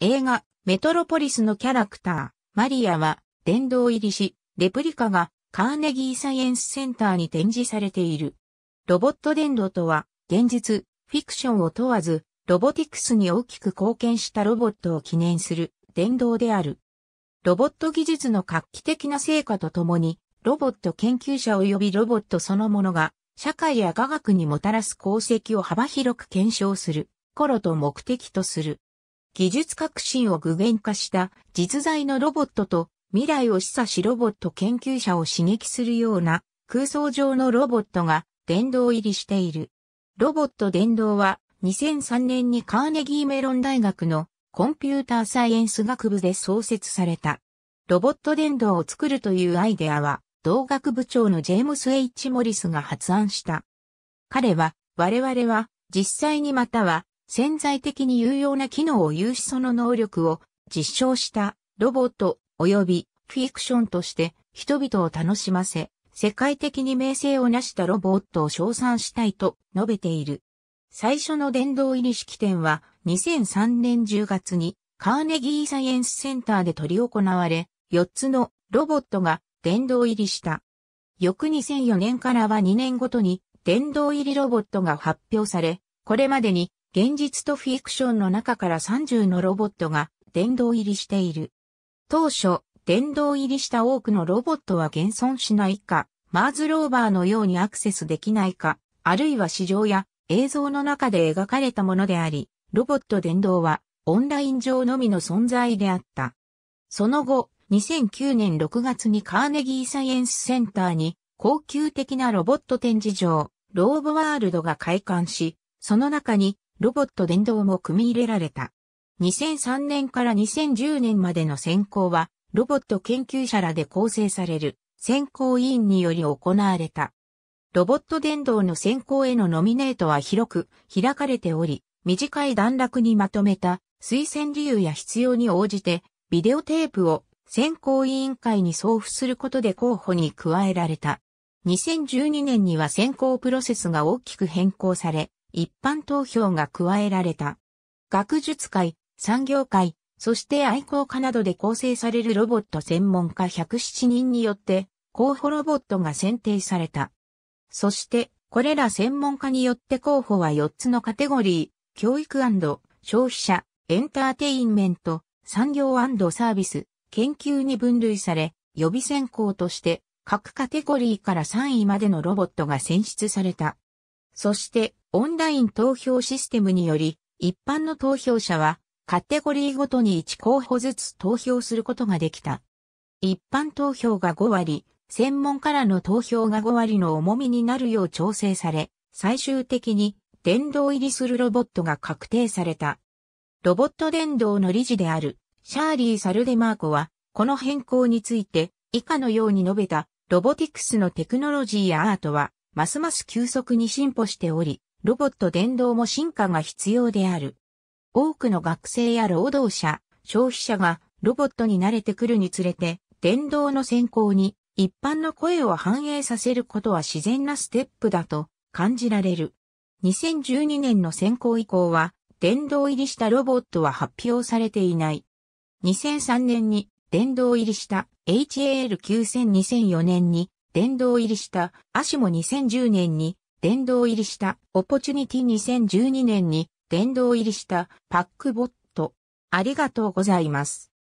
映画、メトロポリスのキャラクター、マリアは、殿堂入りし、レプリカが、カーネギーサイエンスセンターに展示されている。ロボット殿堂とは、現実、フィクションを問わず、ロボティクスに大きく貢献したロボットを記念する、殿堂である。ロボット技術の画期的な成果とともに、ロボット研究者及びロボットそのものが、社会や科学にもたらす功績を幅広く検証する、頃と目的とする。技術革新を具現化した実在のロボットと未来を示唆しロボット研究者を刺激するような空想上のロボットが殿堂入りしている。ロボット電動は2003年にカーネギーメロン大学のコンピューターサイエンス学部で創設された。ロボット電動を作るというアイデアは同学部長のジェームス・ H・ モリスが発案した。彼は我々は実際にまたは潜在的に有用な機能を有しその能力を実証したロボット及びフィクションとして人々を楽しませ、世界的に名声を成したロボットを称賛したいと述べている。最初の殿堂入り式典は2003年10月にカーネギーサイエンスセンターで取り行われ、4つのロボットが殿堂入りした。翌2004年からは2年ごとに殿堂入りロボットが発表され、これまでに現実とフィクションの中から30のロボットが殿堂入りしている。当初、殿堂入りした多くのロボットは現存しないか、マーズローバーのようにアクセスできないか、あるいは市場や映像の中で描かれたものであり、ロボット殿堂はオンライン上のみの存在であった。その後、2009年6月にカーネギーサイエンスセンターに高級的なロボット展示場、ローボワールドが開館し、その中にロボット電動も組み入れられた。2003年から2010年までの選考は、ロボット研究者らで構成される選考委員により行われた。ロボット電動の選考へのノミネートは広く開かれており、短い段落にまとめた推薦理由や必要に応じて、ビデオテープを選考委員会に送付することで候補に加えられた。2012年には選考プロセスが大きく変更され、一般投票が加えられた。学術界、産業界、そして愛好家などで構成されるロボット専門家107人によって、候補ロボットが選定された。そして、これら専門家によって候補は4つのカテゴリー、教育消費者、エンターテインメント、産業サービス、研究に分類され、予備選考として、各カテゴリーから3位までのロボットが選出された。そして、オンライン投票システムにより、一般の投票者は、カテゴリーごとに1候補ずつ投票することができた。一般投票が5割、専門からの投票が5割の重みになるよう調整され、最終的に電動入りするロボットが確定された。ロボット電動の理事であるシャーリー・サルデマーコは、この変更について以下のように述べたロボティクスのテクノロジーやアートはますます急速に進歩しており、ロボット電動も進化が必要である。多くの学生や労働者、消費者がロボットに慣れてくるにつれて、電動の先行に一般の声を反映させることは自然なステップだと感じられる。2012年の先行以降は、電動入りしたロボットは発表されていない。2003年に電動入りした HAL90002004 年に殿堂入りした、アシモ2010年に殿堂入りした、オポチュニティ2012年に殿堂入りした、パックボット。ありがとうございます。